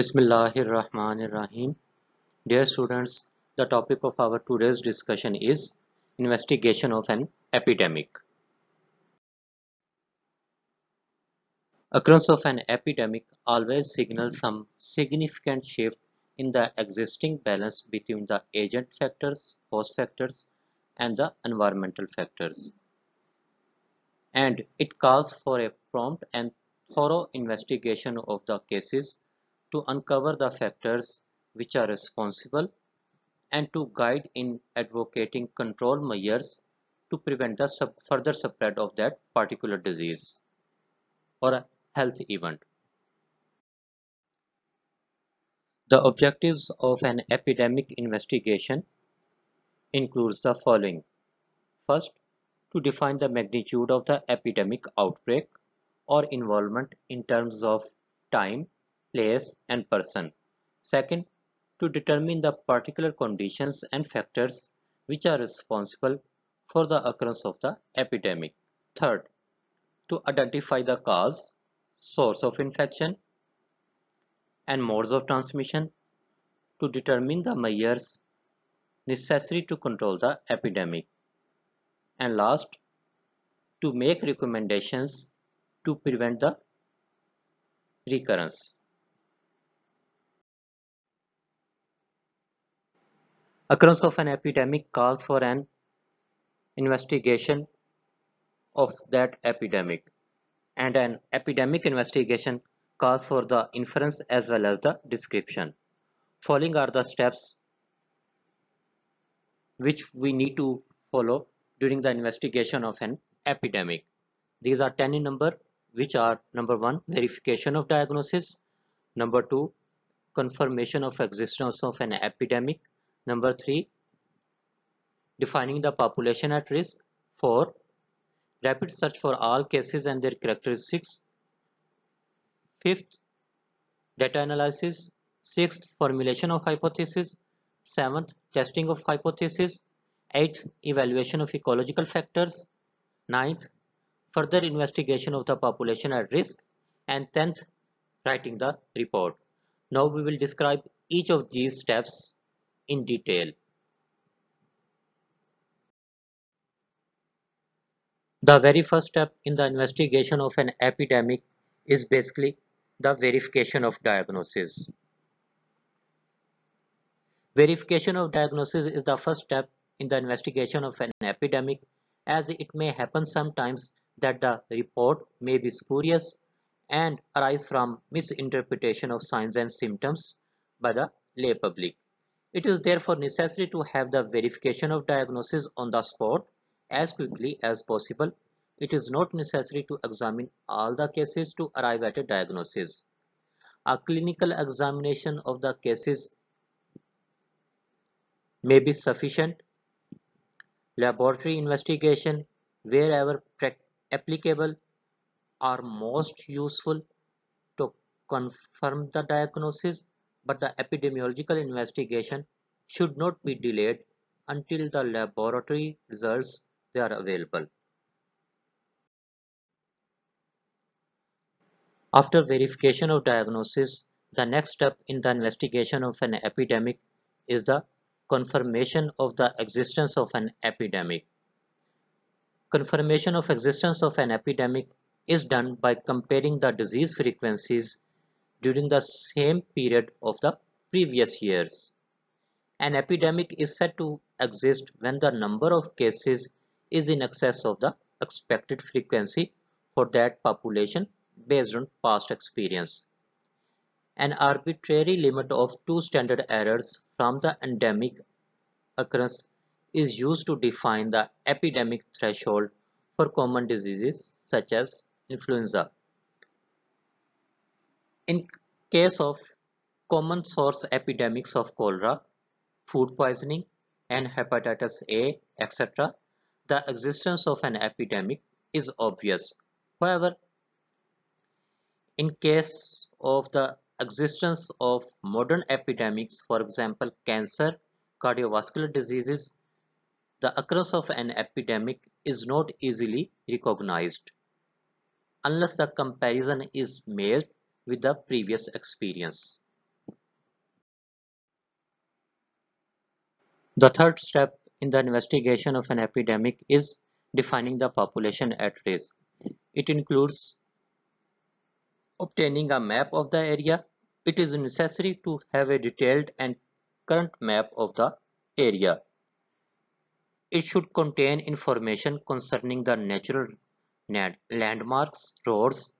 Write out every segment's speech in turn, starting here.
Bismillahirrahmanirrahim. Dear students, the topic of our today's discussion is investigation of an epidemic. Occurrence of an epidemic always signals some significant shift in the existing balance between the agent factors, host factors, and the environmental factors. And it calls for a prompt and thorough investigation of the cases to uncover the factors which are responsible and to guide in advocating control measures to prevent the sub further spread of that particular disease or a health event. The objectives of an epidemic investigation includes the following. First, to define the magnitude of the epidemic outbreak or involvement in terms of time, place and person. Second, to determine the particular conditions and factors which are responsible for the occurrence of the epidemic. Third, to identify the cause, source of infection, and modes of transmission to determine the measures necessary to control the epidemic. And last, to make recommendations to prevent the recurrence. occurrence of an epidemic calls for an investigation of that epidemic and an epidemic investigation calls for the inference as well as the description. Following are the steps which we need to follow during the investigation of an epidemic. These are 10 in number which are number 1 verification of diagnosis, number 2 confirmation of existence of an epidemic, Number three, defining the population at risk. Four, rapid search for all cases and their characteristics. Fifth, data analysis. Sixth, formulation of hypothesis. Seventh, testing of hypothesis. Eighth, evaluation of ecological factors. Ninth, further investigation of the population at risk. And tenth, writing the report. Now we will describe each of these steps in detail. The very first step in the investigation of an epidemic is basically the verification of diagnosis. Verification of diagnosis is the first step in the investigation of an epidemic as it may happen sometimes that the report may be spurious and arise from misinterpretation of signs and symptoms by the lay public. It is therefore necessary to have the verification of diagnosis on the spot as quickly as possible. It is not necessary to examine all the cases to arrive at a diagnosis. A clinical examination of the cases may be sufficient. Laboratory investigation wherever applicable are most useful to confirm the diagnosis but the epidemiological investigation should not be delayed until the laboratory results they are available. After verification of diagnosis, the next step in the investigation of an epidemic is the confirmation of the existence of an epidemic. Confirmation of existence of an epidemic is done by comparing the disease frequencies during the same period of the previous years. An epidemic is said to exist when the number of cases is in excess of the expected frequency for that population based on past experience. An arbitrary limit of two standard errors from the endemic occurrence is used to define the epidemic threshold for common diseases such as influenza. In case of common source epidemics of cholera, food poisoning, and hepatitis A, etc., the existence of an epidemic is obvious. However, in case of the existence of modern epidemics, for example, cancer, cardiovascular diseases, the occurrence of an epidemic is not easily recognized unless the comparison is made with the previous experience. The third step in the investigation of an epidemic is defining the population at risk. It includes obtaining a map of the area. It is necessary to have a detailed and current map of the area. It should contain information concerning the natural landmarks, roads,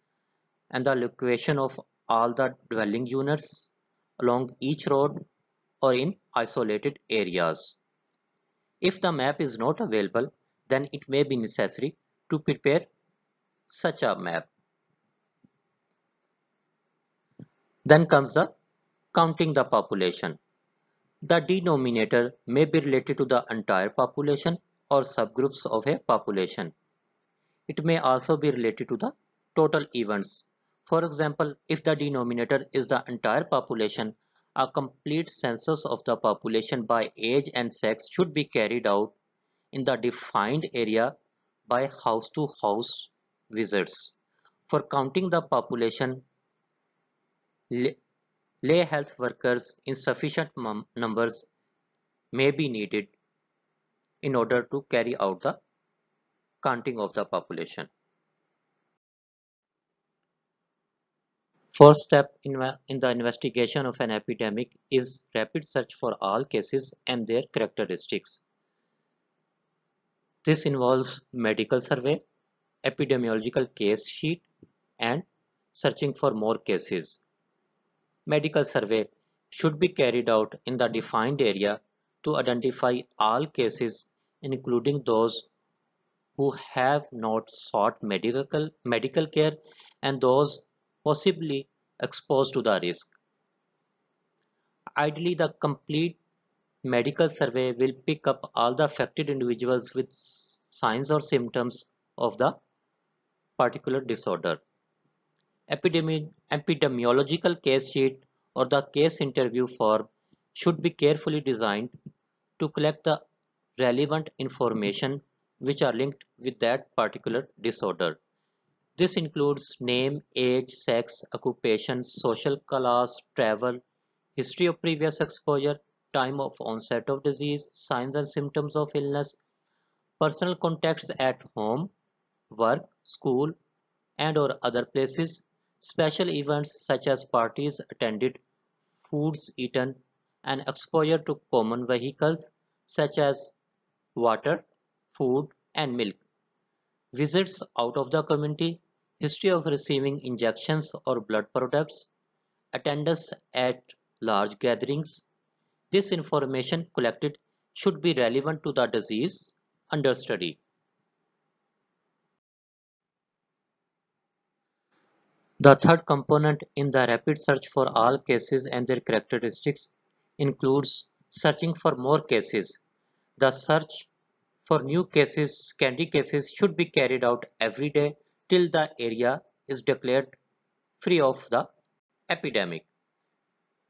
and the location of all the dwelling units along each road or in isolated areas. If the map is not available, then it may be necessary to prepare such a map. Then comes the counting the population. The denominator may be related to the entire population or subgroups of a population. It may also be related to the total events for example, if the denominator is the entire population, a complete census of the population by age and sex should be carried out in the defined area by house-to-house -house visits. For counting the population, lay health workers in sufficient numbers may be needed in order to carry out the counting of the population. First step in, in the investigation of an epidemic is rapid search for all cases and their characteristics. This involves medical survey, epidemiological case sheet, and searching for more cases. Medical survey should be carried out in the defined area to identify all cases including those who have not sought medical, medical care and those possibly exposed to the risk. Ideally, the complete medical survey will pick up all the affected individuals with signs or symptoms of the particular disorder. Epidemi epidemiological case sheet or the case interview form should be carefully designed to collect the relevant information which are linked with that particular disorder. This includes name, age, sex, occupation, social class, travel, history of previous exposure, time of onset of disease, signs and symptoms of illness, personal contacts at home, work, school, and or other places, special events such as parties attended, foods eaten, and exposure to common vehicles such as water, food, and milk, visits out of the community, history of receiving injections or blood products, attendance at large gatherings. This information collected should be relevant to the disease under study. The third component in the rapid search for all cases and their characteristics includes searching for more cases. The search for new cases, scanty cases should be carried out every day till the area is declared free of the epidemic.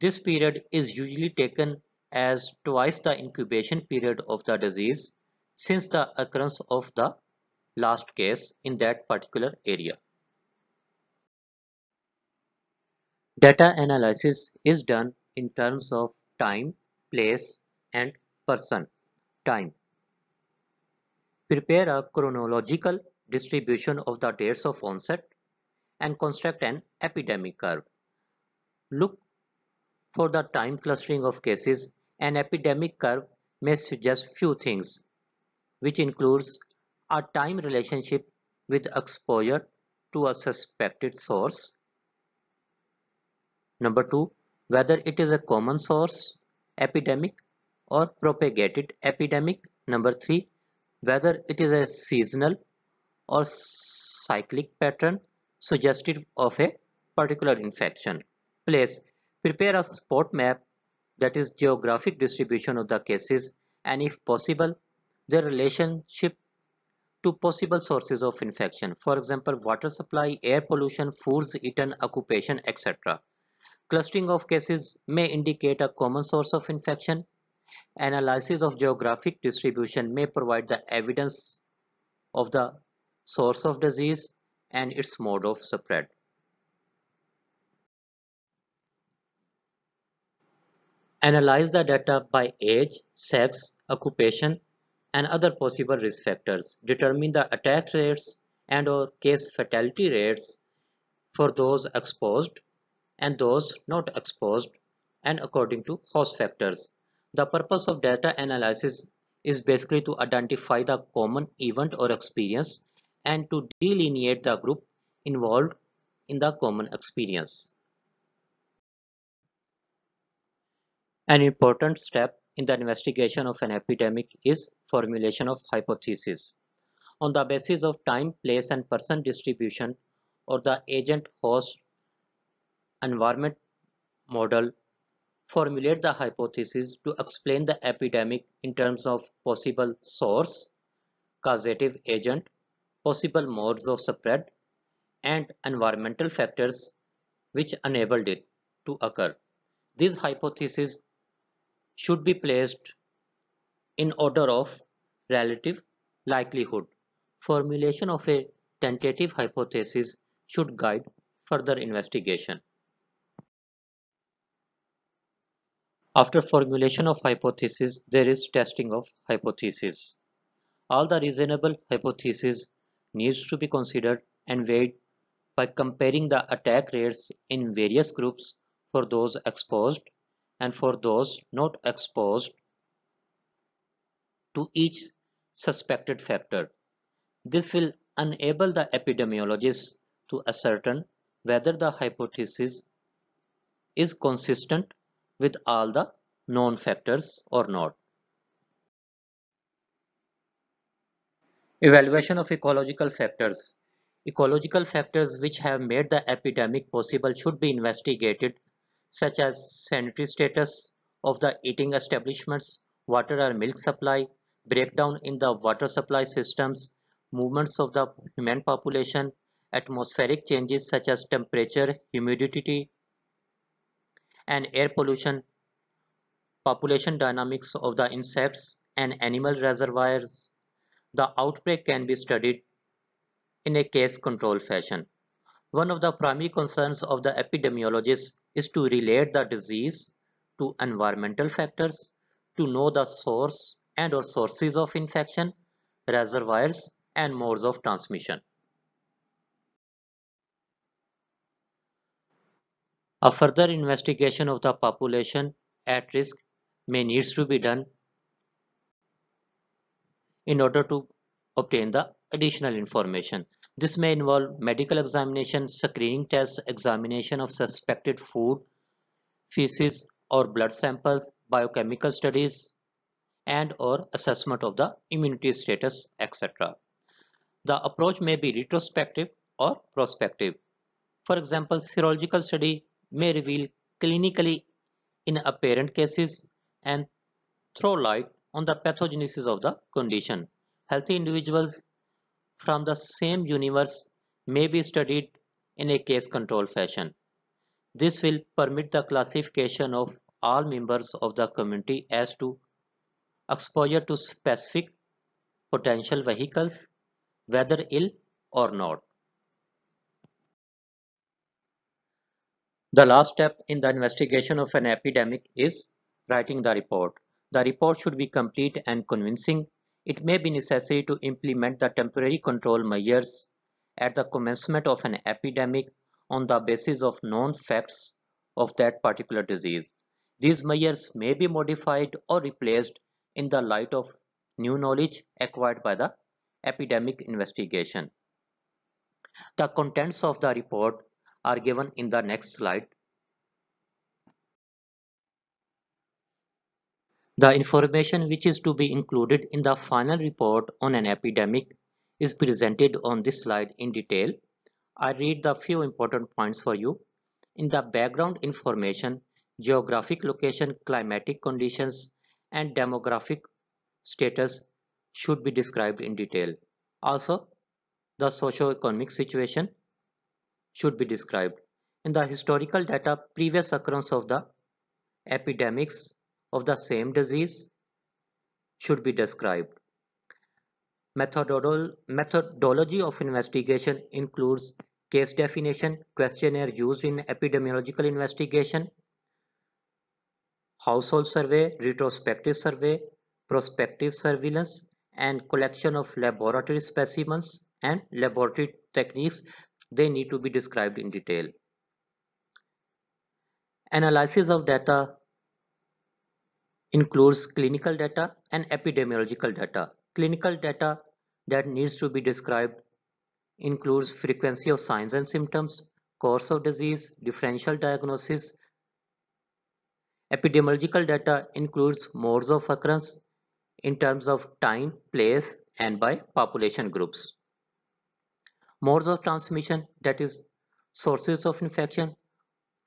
This period is usually taken as twice the incubation period of the disease since the occurrence of the last case in that particular area. Data analysis is done in terms of time, place and person. Time. Prepare a chronological distribution of the dates of onset and construct an epidemic curve. Look for the time clustering of cases. An epidemic curve may suggest few things, which includes a time relationship with exposure to a suspected source. Number two, whether it is a common source epidemic or propagated epidemic. Number three, whether it is a seasonal or cyclic pattern suggestive of a particular infection. Place, prepare a spot map that is geographic distribution of the cases and if possible, their relationship to possible sources of infection. For example, water supply, air pollution, foods eaten, occupation, etc. Clustering of cases may indicate a common source of infection. Analysis of geographic distribution may provide the evidence of the source of disease and its mode of spread. Analyze the data by age, sex, occupation, and other possible risk factors. Determine the attack rates and or case fatality rates for those exposed and those not exposed and according to host factors. The purpose of data analysis is basically to identify the common event or experience and to delineate the group involved in the common experience. An important step in the investigation of an epidemic is formulation of hypothesis. On the basis of time, place and person distribution or the agent host environment model, formulate the hypothesis to explain the epidemic in terms of possible source, causative agent, possible modes of spread and environmental factors which enabled it to occur. These hypotheses should be placed in order of relative likelihood. Formulation of a tentative hypothesis should guide further investigation. After formulation of hypothesis, there is testing of hypothesis. All the reasonable hypotheses needs to be considered and weighed by comparing the attack rates in various groups for those exposed and for those not exposed to each suspected factor. This will enable the epidemiologist to ascertain whether the hypothesis is consistent with all the known factors or not. Evaluation of ecological factors. Ecological factors which have made the epidemic possible should be investigated such as sanitary status of the eating establishments, water or milk supply, breakdown in the water supply systems, movements of the human population, atmospheric changes such as temperature, humidity, and air pollution, population dynamics of the insects and animal reservoirs, the outbreak can be studied in a case control fashion. One of the primary concerns of the epidemiologist is to relate the disease to environmental factors, to know the source and or sources of infection, reservoirs and modes of transmission. A further investigation of the population at risk may needs to be done in order to obtain the additional information. This may involve medical examination, screening tests, examination of suspected food, feces or blood samples, biochemical studies, and or assessment of the immunity status, etc. The approach may be retrospective or prospective. For example, serological study may reveal clinically inapparent cases and throw light on the pathogenesis of the condition. Healthy individuals from the same universe may be studied in a case control fashion. This will permit the classification of all members of the community as to exposure to specific potential vehicles, whether ill or not. The last step in the investigation of an epidemic is writing the report. The report should be complete and convincing. It may be necessary to implement the temporary control measures at the commencement of an epidemic on the basis of known facts of that particular disease. These measures may be modified or replaced in the light of new knowledge acquired by the epidemic investigation. The contents of the report are given in the next slide. The information which is to be included in the final report on an epidemic is presented on this slide in detail. I read the few important points for you. In the background information, geographic location, climatic conditions, and demographic status should be described in detail. Also, the socio-economic situation should be described. In the historical data, previous occurrence of the epidemics of the same disease should be described. methodology of investigation includes case definition, questionnaire used in epidemiological investigation, household survey, retrospective survey, prospective surveillance, and collection of laboratory specimens and laboratory techniques they need to be described in detail. Analysis of data includes clinical data and epidemiological data. Clinical data that needs to be described includes frequency of signs and symptoms, course of disease, differential diagnosis. Epidemiological data includes modes of occurrence in terms of time, place, and by population groups. Modes of transmission that is sources of infection,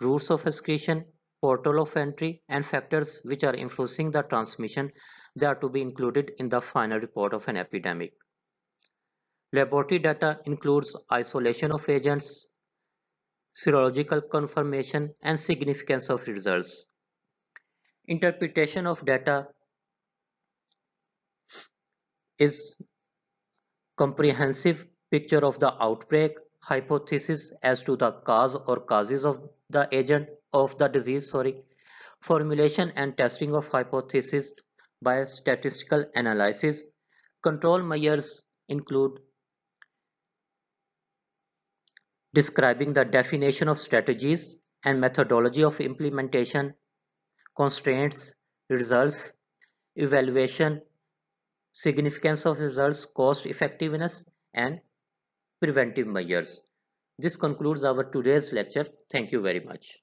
routes of excretion, portal of entry and factors which are influencing the transmission they are to be included in the final report of an epidemic. Laboratory data includes isolation of agents, serological confirmation and significance of results. Interpretation of data is comprehensive picture of the outbreak, hypothesis as to the cause or causes of the agent, of the disease sorry formulation and testing of hypotheses by statistical analysis control measures include describing the definition of strategies and methodology of implementation constraints results evaluation significance of results cost effectiveness and preventive measures this concludes our today's lecture thank you very much